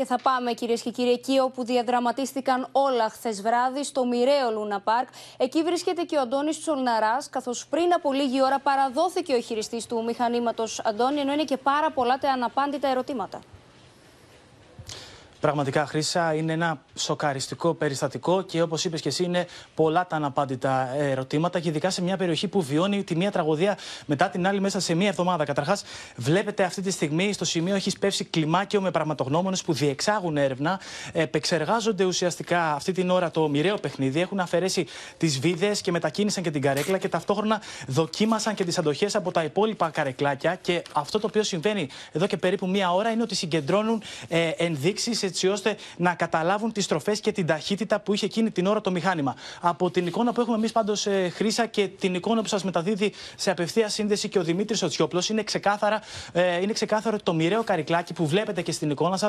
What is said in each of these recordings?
Και θα πάμε κυρίες και κύριοι εκεί όπου διαδραματίστηκαν όλα χθες βράδυ στο μοιραίο Λούνα Πάρκ. Εκεί βρίσκεται και ο Αντώνης Τσολναράς, καθώς πριν από λίγη ώρα παραδόθηκε ο χειριστής του μηχανήματος Αντώνη, ενώ είναι και πάρα πολλά τα αναπάντητα ερωτήματα. Πραγματικά, χρήσα είναι ένα σοκαριστικό περιστατικό και όπως είπες και εσύ, είναι πολλά τα αναπάντητα ε, ερωτήματα και ειδικά σε μια περιοχή που βιώνει τη μία τραγωδία μετά την άλλη μέσα σε μία εβδομάδα. Καταρχάς, βλέπετε αυτή τη στιγμή στο σημείο έχεις σπεύσει κλιμάκιο με πραγματογνώμονες που διεξάγουν έρευνα, επεξεργάζονται ουσιαστικά αυτή την ώρα το μοιραίο παιχνίδι, έχουν αφαιρέσει τις βίδες και μετακίνησαν και την καρέκλα και ταυτόχρονα δοκίμασαν και τις αντοχές από τα υπόλοιπα καρεκλάκια. Και αυτό το οποίο συμβαίνει εδώ και περίπου μία ώρα είναι ότι συγκεντρώνουν ε, ενδείξεις έτσι ώστε να καταλάβουν τι στροφές και την ταχύτητα που είχε εκείνη την ώρα το μηχάνημα. Από την εικόνα που έχουμε εμείς πάντως, ε, Χρήσα, και την εικόνα που σας μεταδίδει σε απευθεία σύνδεση και ο Δημήτρης Οτσιόπλος, είναι, ε, είναι ξεκάθαρο ότι το μοιραίο καρικλάκι που βλέπετε και στην εικόνα σας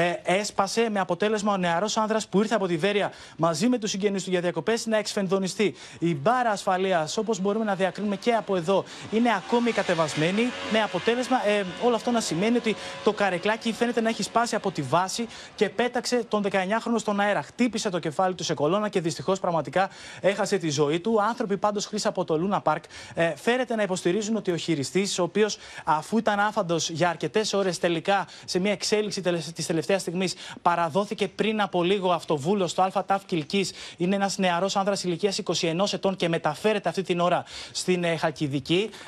ε, έσπασε με αποτέλεσμα ο νεαρός άνδρας που ήρθε από τη Βέρεια μαζί με τους συγγενείς του για διακοπές να εξφενδονιστεί. Η μπάρα ασφαλείας, όπως μπορούμε να διακρίνουμε και από εδώ, είναι ακόμη κατεβασμένη με αποτέλεσμα ε, όλο αυτό να σημαίνει ότι το καρικλάκι φαίνεται να έχει σπάσει από τη βάση και πέταξε τον 19χρονο πάνω στον αέρα. Χτύπησε το κεφάλι του σε κολόνα και δυστυχώς πραγματικά έχασε τη ζωή του. Άνθρωποι πάντως χρήση από το Λούνα Πάρκ ε, φέρεται να υποστηρίζουν ότι ο χειριστής, ο οποίος αφού ήταν άφαντος για αρκετές ώρες, τελικά σε μια εξέλιξη της τελευταίας στιγμής παραδόθηκε πριν από λίγο αυτοβούλος στο ΑΤΑΦ Κυλκής. Είναι ένας νεαρός άνδρας ηλικίας 21 ετών και μεταφέρεται αυτή την ώρα στην ε,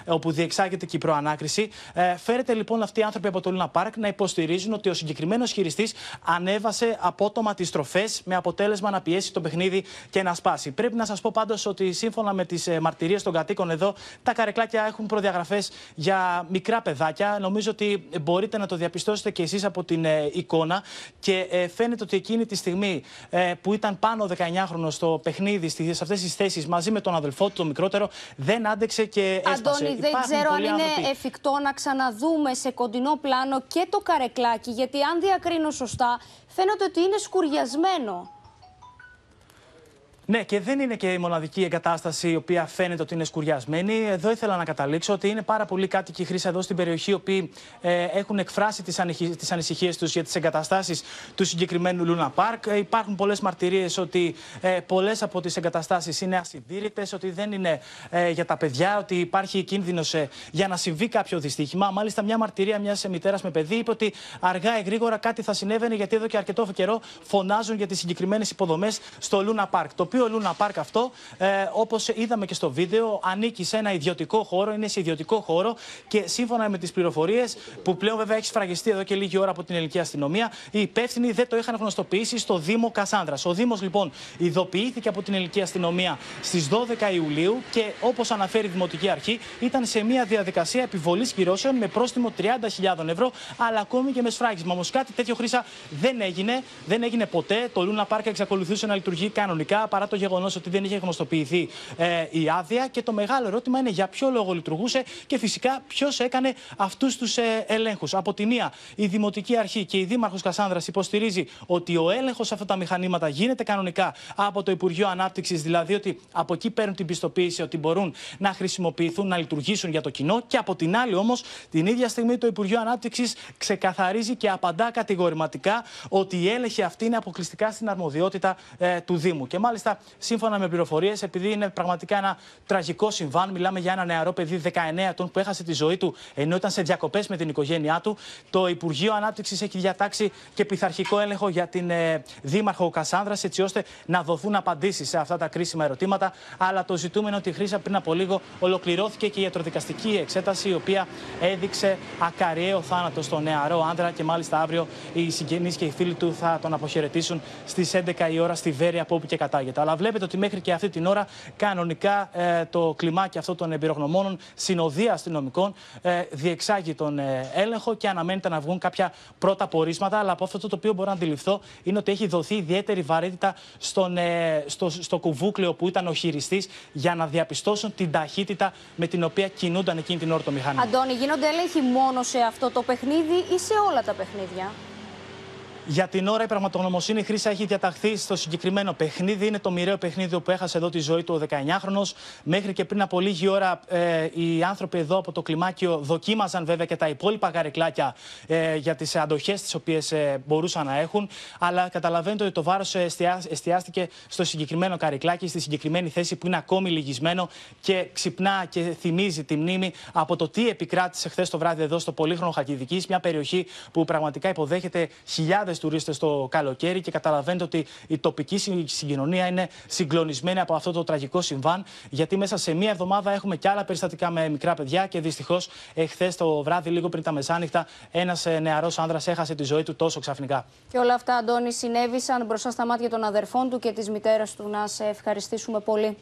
όπου διεξάγεται και η προανάκριση. Ε, φέρεται λοιπόν αυτοί οι άνθρωποι από το Λούνα Πάρκ να υποστηρίζουν ότι ο συγκεκριμένος χειριστής ανέβασε απότομα τις με αποτέλεσμα να πιέσει το παιχνίδι και να σπάσει. Πρέπει να σας πω πάντως ότι σύμφωνα με τις ε, μαρτυρίες των κατοίκων εδώ, τα καρεκλάκια έχουν προδιαγραφές για μικρά παιδάκια. Νομίζω ότι μπορείτε να το διαπιστώσετε και εσείς από την ε, εικόνα. Και ε, φαίνεται ότι εκείνη τη στιγμή που ήταν πάνω 19χρονο στο παιχνίδι, σε αυτές τις θέσεις μαζί με τον αδελφό του, το μικρότερο, δεν άντεξε και έσπασε. Αντώνη, δεν ξέρω αν είναι εφικτό να ξαναδούμε σε κοντινό πλάνο και το καρεκλάκι, γιατί αν διακρίνω σωστά, φαίνεται ότι είναι σκουριασμένο. Ναι, και δεν είναι και η μοναδική εγκατάσταση η οποία φαίνεται ότι είναι σκουριασμένη. Εδώ ήθελα να καταλήξω ότι είναι πάρα πολλοί κάτοικοι χρήση εδώ στην περιοχή, οι οποίοι ε, έχουν εκφράσει τις τις ανησυχίες τους για τις εγκαταστάσεις του συγκεκριμένου Λούνα Πάρκ. Ε, υπάρχουν πολλές μαρτυρίες ότι ε, πολλές από τις εγκαταστάσεις είναι ασυντήρητες, ότι δεν είναι ε, για τα παιδιά, ότι υπάρχει κίνδυνος για να συμβεί κάποιο δυστύχημα. Μάλιστα, μια μαρτυρία μιας μητέρας με παιδί είπε ότι αργά ή γρήγορα κάτι θα συνέβαινε, γιατί εδώ και αρκετό καιρό φωνάζουν για τις συγκεκριμένες υποδομές στο Λούνα Πάρκ οποίο Λούνα Πάρκ αυτό, ε, όπως είδαμε και στο βίντεο, ανήκει σε ένα ιδιωτικό χώρο, είναι σε ιδιωτικό χώρο και σύμφωνα με τις πληροφορίες που πλέον βέβαια έχει σφραγιστεί εδώ και λίγη ώρα από την ελληνική αστυνομία, οι υπεύθυνοι δεν το είχαν γνωστοποιήσει στο Δήμο Κασάνδρας. Ο Δήμος λοιπόν ειδοποιήθηκε από την ελληνική αστυνομία στις 12 Ιουλίου και όπως αναφέρει η Δημοτική Αρχή, ήταν σε μια διαδικασία επιβολής κυρώσεων με πρόστιμο 30.000 ευρώ, αλλά ακόμη και με σφράγισμα. Όμως κάτι τέτοιο χρήσα δεν έγινε, δεν έγινε ποτέ. Το Λούνα Πάρκα εξακολουθούσε να λειτουργεί κανονικά παρά το γεγονός ότι δεν είχε γνωστοποιηθεί ε, η άδεια. Και το μεγάλο ερώτημα είναι για ποιο λόγο λειτουργούσε και φυσικά ποιος έκανε αυτούς τους ε, ελέγχους. Από τη μία, η Δημοτική Αρχή και η Δήμαρχος Κασάνδρας υποστηρίζει ότι ο έλεγχος σε αυτά τα μηχανήματα γίνεται κανονικά από το Υπουργείο Ανάπτυξης, δηλαδή ότι από εκεί παίρνουν την πιστοποίηση ότι μπορούν να χρησιμοποιηθούν, να λειτουργήσουν για το κοινό. Και από την άλλη, όμως, την ίδια στιγμή το Υπουργείο Ανάπτυξης ξεκαθαρίζει και απαντά κατηγορηματικά ότι η έλεγχη αυτή είναι αποκλειστικά στην αρμοδιότητα ε, του Δήμου. Και μάλιστα σύμφωνα με πληροφορίες, επειδή είναι πραγματικά ένα τραγικό συμβάν, μιλάμε για ένα νεαρό παιδί 19 ετών που έχασε τη ζωή του ενώ ήταν σε διακοπές με την οικογένειά του. Το Υπουργείο Ανάπτυξης έχει διατάξει και πειθαρχικό έλεγχο για την ε, Δήμαρχο Κασάνδρας, έτσι ώστε να δοθούν απαντήσεις σε αυτά τα κρίσιμα ερωτήματα. Αλλά το ζητούμενο ότι η Χρήσα πριν από λίγο ολοκληρώθηκε και η ιατροδικαστική εξέταση, η οποία έδειξε ακαριαίο θάνατο στο νεαρό άνδρα και μάλιστα αύριο οι συγγενείς και οι φίλοι του θα τον αποχαιρετήσουν στις 11 η ώρα στη Βέρεια από όπου και κατάγεται. Αλλά βλέπετε ότι μέχρι και αυτή την ώρα κανονικά ε, το κλιμάκι αυτό των εμπειρογνωμόνων, συνοδεία αστυνομικών, ε, διεξάγει τον ε, έλεγχο και αναμένεται να βγουν κάποια πρώτα πορίσματα. Αλλά από αυτό το οποίο μπορώ να αντιληφθώ είναι ότι έχει δοθεί ιδιαίτερη βαρύτητα στον, ε, στο, στο κουβούκλιο που ήταν ο χειριστής για να διαπιστώσουν την ταχύτητα με την οποία κινούνταν εκείνη την ώρα το μηχάνημα. Αντώνη, γίνονται έλεγχοι μόνο σε αυτό το παιχνίδι ή σε όλα τα παιχνίδια. Για την ώρα η πραγματογνωμοσύνη χρήση έχει διαταχθεί στο συγκεκριμένο παιχνίδι. Είναι το μοιραίο παιχνίδι που έχασε εδώ τη ζωή του ο 19χρονο. Μέχρι και πριν από λίγη ώρα ε, οι άνθρωποι εδώ από το κλιμάκιο δοκίμαζαν βέβαια και τα υπόλοιπα γαρικλάκια ε, για τις αντοχές τις οποίες ε, μπορούσαν να έχουν. Αλλά καταλαβαίνετε ότι το βάρος ε, εστιάστηκε στο συγκεκριμένο καρικλάκι, στη συγκεκριμένη θέση που είναι ακόμη λυγισμένο και ξυπνά και θυμίζει τη μνήμη από το τι επικράτησε χθες το βράδυ εδώ στο Πολύχρονο Χακιδική. Μια περιοχή που πραγματικά υποδέχεται χιλιάδες τουρίστες το καλοκαίρι και καταλαβαίνετε ότι η τοπική συγκοινωνία είναι συγκλονισμένη από αυτό το τραγικό συμβάν. Γιατί μέσα σε μία εβδομάδα έχουμε και άλλα περιστατικά με μικρά παιδιά και δυστυχώς εχθέ το βράδυ, λίγο πριν τα μεσάνυχτα, ένας ε, νεαρός άνδρας έχασε τη ζωή του τόσο ξαφνικά. Και όλα αυτά, Αντώνη, συνέβησαν μπροστά στα μάτια των αδερφών του και της μητέρας του. Να σε ευχαριστήσουμε πολύ.